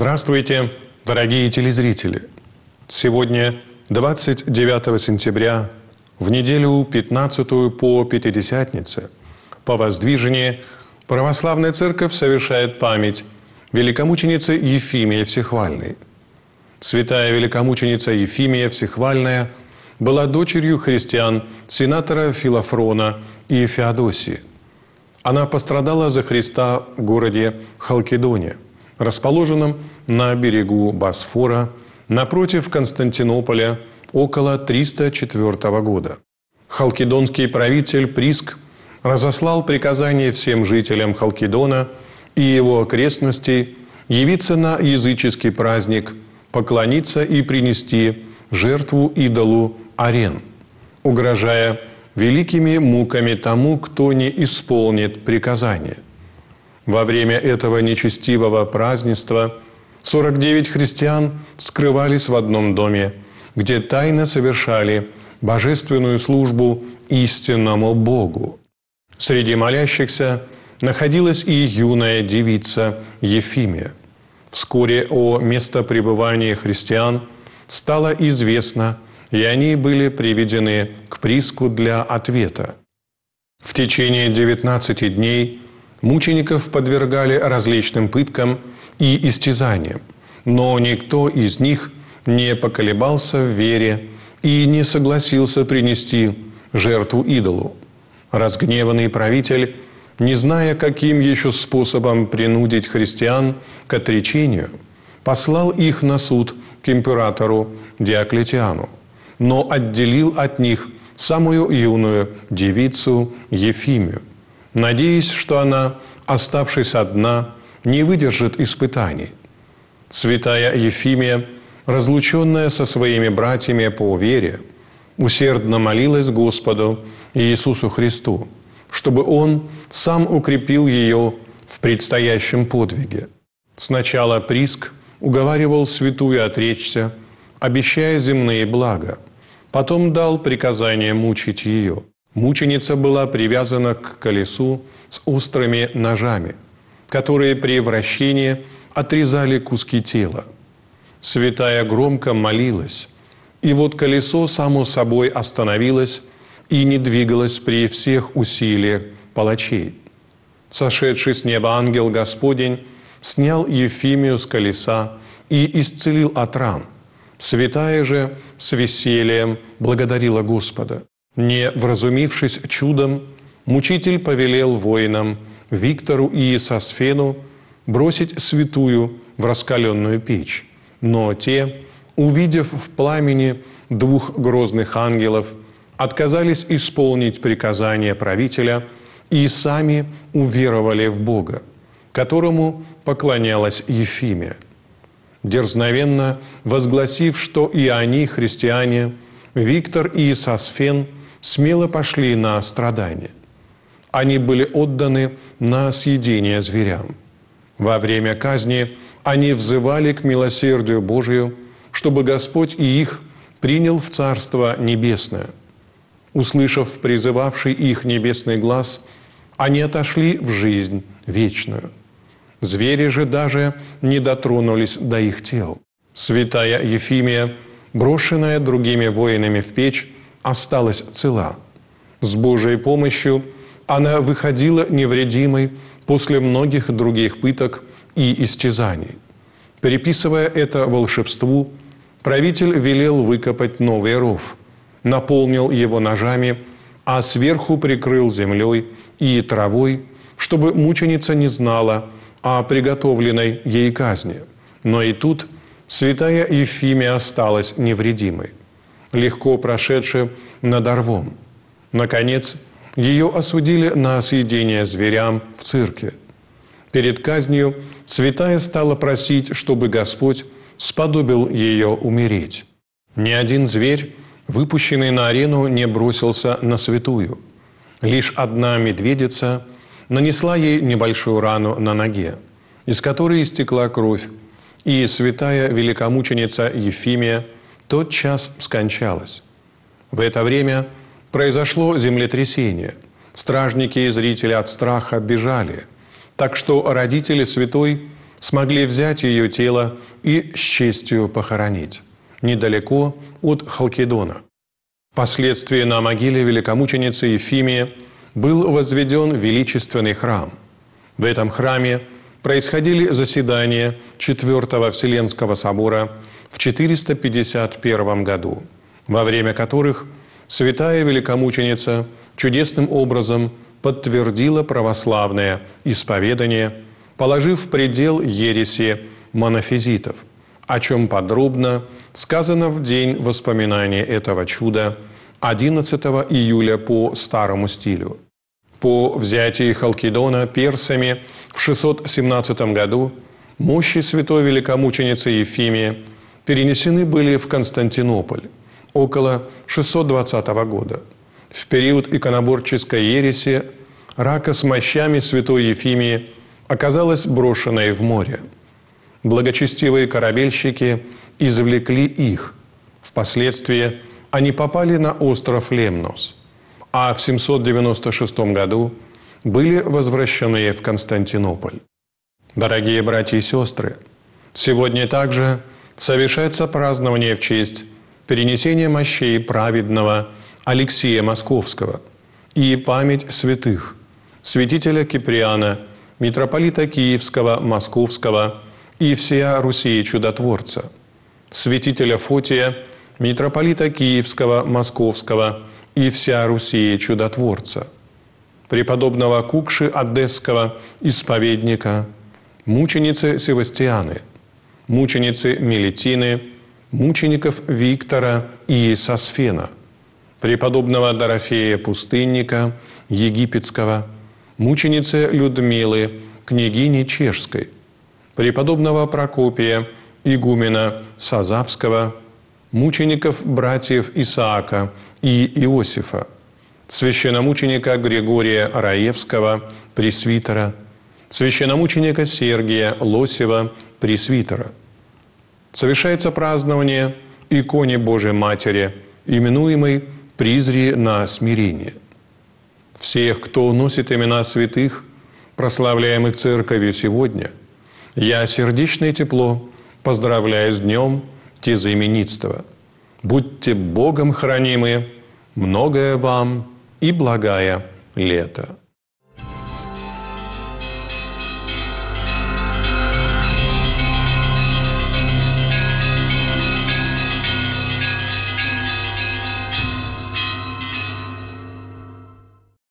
Здравствуйте, дорогие телезрители! Сегодня, 29 сентября, в неделю 15 по Пятидесятнице, по воздвижении Православная Церковь совершает память великомученицы Ефимия Всехвальной. Святая великомученица Ефимия Всехвальная была дочерью христиан, сенатора Филофрона и Феодосии. Она пострадала за Христа в городе Халкидоне – расположенном на берегу Босфора напротив Константинополя около 304 года. Халкидонский правитель Приск разослал приказание всем жителям Халкидона и его окрестностей явиться на языческий праздник, поклониться и принести жертву идолу Арен, угрожая великими муками тому, кто не исполнит приказание – во время этого нечестивого празднества 49 христиан скрывались в одном доме, где тайно совершали божественную службу истинному Богу. Среди молящихся находилась и юная девица Ефимия. Вскоре о местопребывании христиан стало известно, и они были приведены к приску для ответа. В течение 19 дней – Мучеников подвергали различным пыткам и истязаниям, но никто из них не поколебался в вере и не согласился принести жертву идолу. Разгневанный правитель, не зная, каким еще способом принудить христиан к отречению, послал их на суд к императору Диоклетиану, но отделил от них самую юную девицу Ефимию, надеясь, что она, оставшись одна, не выдержит испытаний. Святая Ефимия, разлученная со своими братьями по вере, усердно молилась Господу Иисусу Христу, чтобы Он сам укрепил ее в предстоящем подвиге. Сначала Приск уговаривал святую отречься, обещая земные блага, потом дал приказание мучить ее. Мученица была привязана к колесу с острыми ножами, которые при вращении отрезали куски тела. Святая громко молилась, и вот колесо само собой остановилось и не двигалось при всех усилиях палачей. Сошедший с неба ангел Господень снял Ефимию с колеса и исцелил от ран. Святая же с весельем благодарила Господа. Не вразумившись чудом, мучитель повелел воинам Виктору и Иисосфену бросить святую в раскаленную печь. Но те, увидев в пламени двух грозных ангелов, отказались исполнить приказание правителя и сами уверовали в Бога, которому поклонялась Ефимия. Дерзновенно возгласив, что и они, христиане, Виктор и Сосфен – смело пошли на страдания. Они были отданы на съедение зверям. Во время казни они взывали к милосердию Божию, чтобы Господь и их принял в Царство Небесное. Услышав призывавший их небесный глаз, они отошли в жизнь вечную. Звери же даже не дотронулись до их тел. Святая Ефимия, брошенная другими воинами в печь, осталась цела. С Божьей помощью она выходила невредимой после многих других пыток и истязаний. Переписывая это волшебству, правитель велел выкопать новый ров, наполнил его ножами, а сверху прикрыл землей и травой, чтобы мученица не знала о приготовленной ей казни. Но и тут святая Ефимия осталась невредимой легко прошедшим над Орвом. Наконец, ее осудили на съедение зверям в цирке. Перед казнью святая стала просить, чтобы Господь сподобил ее умереть. Ни один зверь, выпущенный на арену, не бросился на святую. Лишь одна медведица нанесла ей небольшую рану на ноге, из которой истекла кровь, и святая великомученица Ефимия – тотчас скончалась. В это время произошло землетрясение. Стражники и зрители от страха бежали, так что родители святой смогли взять ее тело и с честью похоронить, недалеко от Халкидона. Впоследствии на могиле великомученицы Ефимии был возведен величественный храм. В этом храме происходили заседания Четвертого Вселенского собора – в 451 году, во время которых святая великомученица чудесным образом подтвердила православное исповедание, положив предел ереси монофизитов, о чем подробно сказано в день воспоминания этого чуда 11 июля по старому стилю. По взятии Халкидона персами в 617 году мощи святой великомученицы Ефимии перенесены были в Константинополь около 620 года. В период иконоборческой ереси рака с мощами святой Ефимии оказалась брошенной в море. Благочестивые корабельщики извлекли их. Впоследствии они попали на остров Лемнос, а в 796 году были возвращены в Константинополь. Дорогие братья и сестры, сегодня также – совершается празднование в честь перенесения мощей праведного Алексея Московского и память святых святителя Киприана, митрополита Киевского, Московского и всея Руси чудотворца, святителя Фотия, митрополита Киевского, Московского и вся Руси чудотворца, преподобного Кукши Одесского, исповедника, мученицы Севастианы – мученицы Милетины, мучеников Виктора и Сосфена, преподобного Дорофея Пустынника, египетского, мученицы Людмилы, княгини Чешской, преподобного Прокопия, игумена Сазавского, мучеников братьев Исаака и Иосифа, священномученика Григория Раевского, пресвитера, священномученика Сергия Лосева, пресвитера – Совершается празднование иконе Божией Матери, именуемой «Призри на смирение». Всех, кто носит имена святых, прославляемых Церковью сегодня, я сердечное тепло поздравляю с днем тезаименитства. Будьте Богом хранимы, многое вам и благая лето.